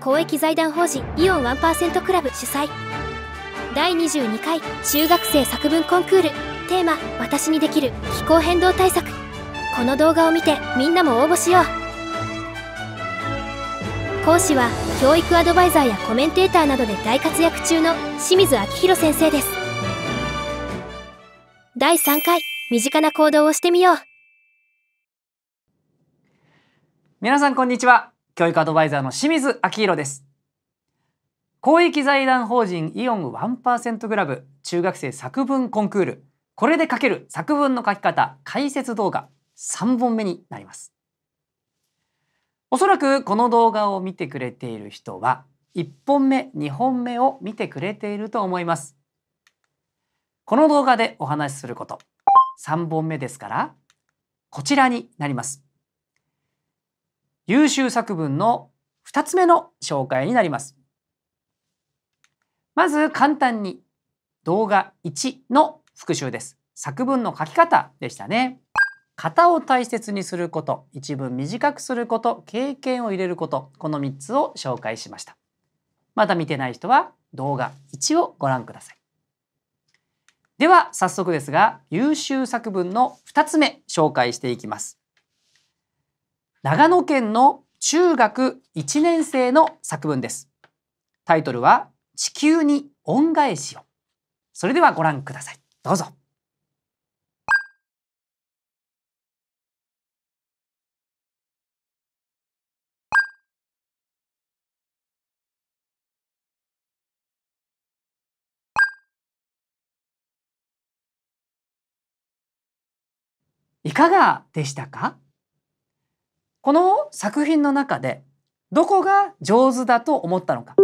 公益財団法人イオンワンンパーセトクラブ主催第22回中学生作文コンクールテーマ「私にできる気候変動対策」この動画を見てみんなも応募しよう講師は教育アドバイザーやコメンテーターなどで大活躍中の清水明宏先生です第3回身近な行動をしてみよう皆さんこんにちは教育アドバイザーの清水明宏です公益財団法人イオンワンンパーセトグラブ中学生作文コンクールこれで書ける作文の書き方解説動画3本目になりますおそらくこの動画を見てくれている人は1本目2本目を見てくれていると思いますこの動画でお話しすること3本目ですからこちらになります。優秀作文の2つ目の紹介になります。まず簡単に動画1の復習です。作文の書き方でしたね。型を大切にすること、一文短くすること、経験を入れること、この3つを紹介しました。まだ見てない人は動画1をご覧ください。では早速ですが優秀作文の2つ目紹介していきます長野県の中学1年生の作文ですタイトルは地球に恩返しをそれではご覧くださいどうぞいかがでしたかこの作品の中でどこが上手だと思ったのか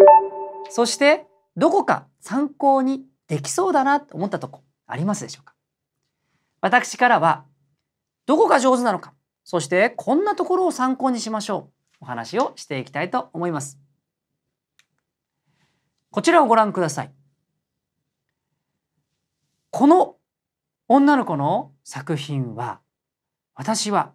そしてどこか参考にできそうだなと思ったとこありますでしょうか私からはどこが上手なのかそしてこんなところを参考にしましょうお話をしていきたいと思いますこちらをご覧くださいこの女の子の作品は私は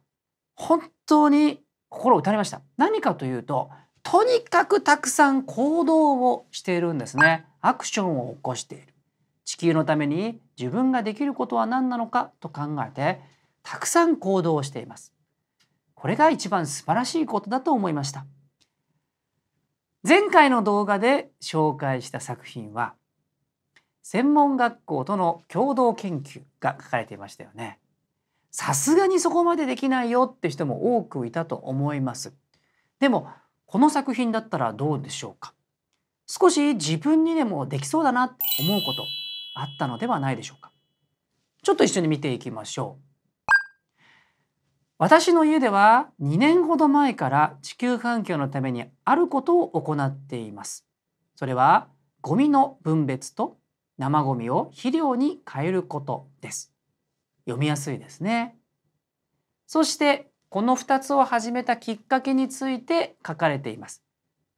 本当に心を打たれました。何かというと、とにかくたくさん行動をしているんですね。アクションを起こしている。地球のために自分ができることは何なのかと考えて、たくさん行動をしています。これが一番素晴らしいことだと思いました。前回の動画で紹介した作品は、専門学校との共同研究が書かれていましたよね。さすがにそこまでできないよって人も多くいたと思います。でもこの作品だったらどうでしょうか少し自分にでもできそうだなって思うことあったのではないでしょうかちょっと一緒に見ていきましょう。私の家では2年ほど前から地球環境のためにあることを行っています。それはゴミの分別と生ゴミを肥料に変えることです。読みやすいですね。そしてこの2つを始めたきっかけについて書かれています。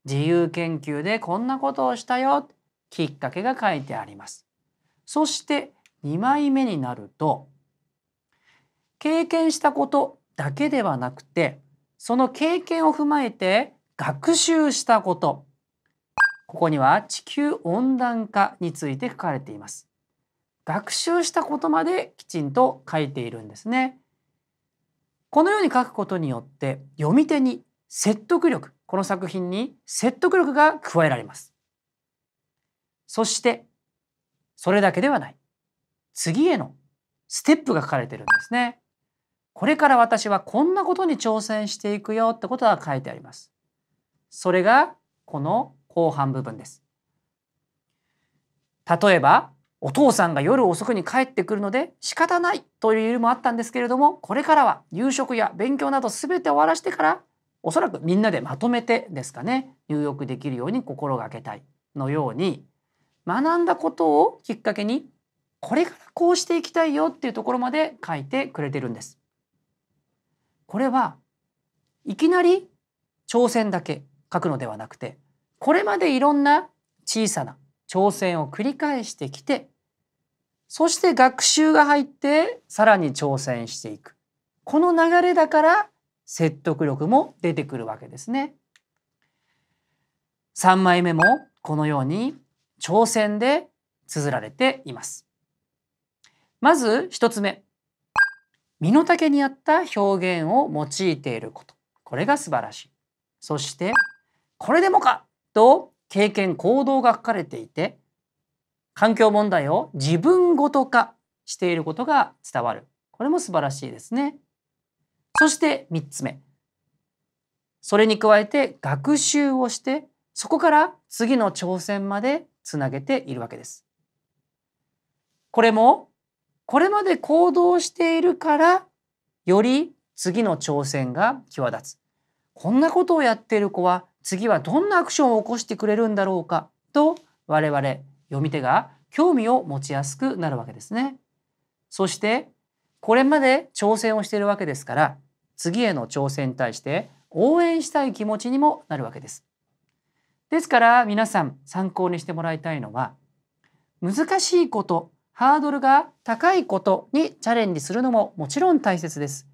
自由研究でこんなことをしたよきっかけが書いてあります。そして2枚目になると経験したことだけではなくてその経験を踏まえて学習したことここには地球温暖化について書かれています。学習したことまできちんと書いているんですね。このように書くことによって読み手に説得力この作品に説得力が加えられます。そしてそれだけではない次へのステップが書かれているんですね。これから私はこんなことに挑戦していくよってことが書いてあります。それがこの後半部分です。例えばお父さんが夜遅くに帰ってくるので仕方ないという理由もあったんですけれどもこれからは夕食や勉強など全て終わらしてからおそらくみんなでまとめてですかね入浴できるように心がけたいのように学んだことをきっかけにこれからこうしていきたいよっていうところまで書いてくれてるんです。これはいきなり挑戦だけ書くのではなくてこれまでいろんな小さな挑戦を繰り返してきてそして学習が入ってさらに挑戦していくこの流れだから説得力も出てくるわけですね。3枚目もこのように挑戦で綴られています。まず1つ目身の丈に合った表現を用いていることこれが素晴らしい。そしてこれでもかと経験行動が書かれていて環境問題を自分ごと化していることが伝わる。これも素晴らしいですね。そして3つ目。それに加えて学習をして、そこから次の挑戦までつなげているわけです。これも、これまで行動しているから、より次の挑戦が際立つ。こんなことをやっている子は、次はどんなアクションを起こしてくれるんだろうか、と我々読み手が興味を持ちやすくなるわけですね。そしてこれまで挑戦をしているわけですから次への挑戦に対して応援したい気持ちにもなるわけです。ですから皆さん参考にしてもらいたいのは難しいことハードルが高いことにチャレンジするのももちろん大切です。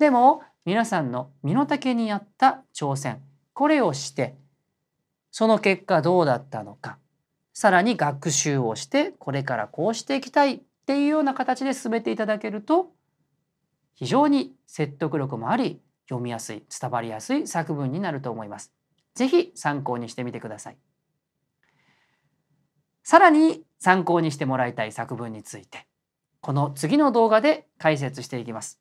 でも皆さんの身の丈に合った挑戦これをしてその結果どうだったのかさらに学習をしてこれからこうしていきたいっていうような形で進めていただけると非常に説得力もあり読みやすい伝わりやすい作文になると思います。ぜひ参考にしてみてください。さらに参考にしてもらいたい作文についてこの次の動画で解説していきます。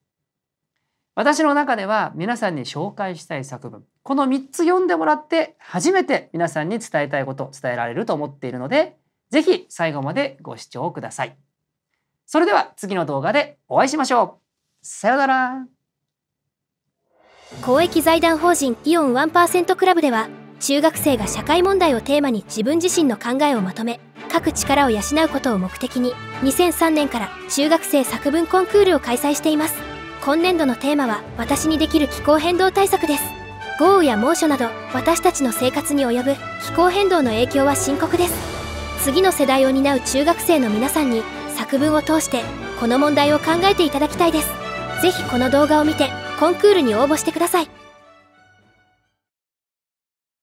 私の中では皆さんに紹介したい作文この3つ読んでもらって初めて皆さんに伝えたいこと伝えられると思っているので是非最後までご視聴ください。それでは次の動画でお会いしましょう。さようなら。公益財団法人イオン1%クラブでは中学生が社会問題をテーマに自分自身の考えをまとめ各力を養うことを目的に2003年から中学生作文コンクールを開催しています今年度のテーマは私にできる気候変動対策です豪雨や猛暑など私たちの生活に及ぶ気候変動の影響は深刻です次の世代を担う中学生の皆さんに作文を通してこの問題を考えていただきたいです是非この動画を見てコンクールに応募してください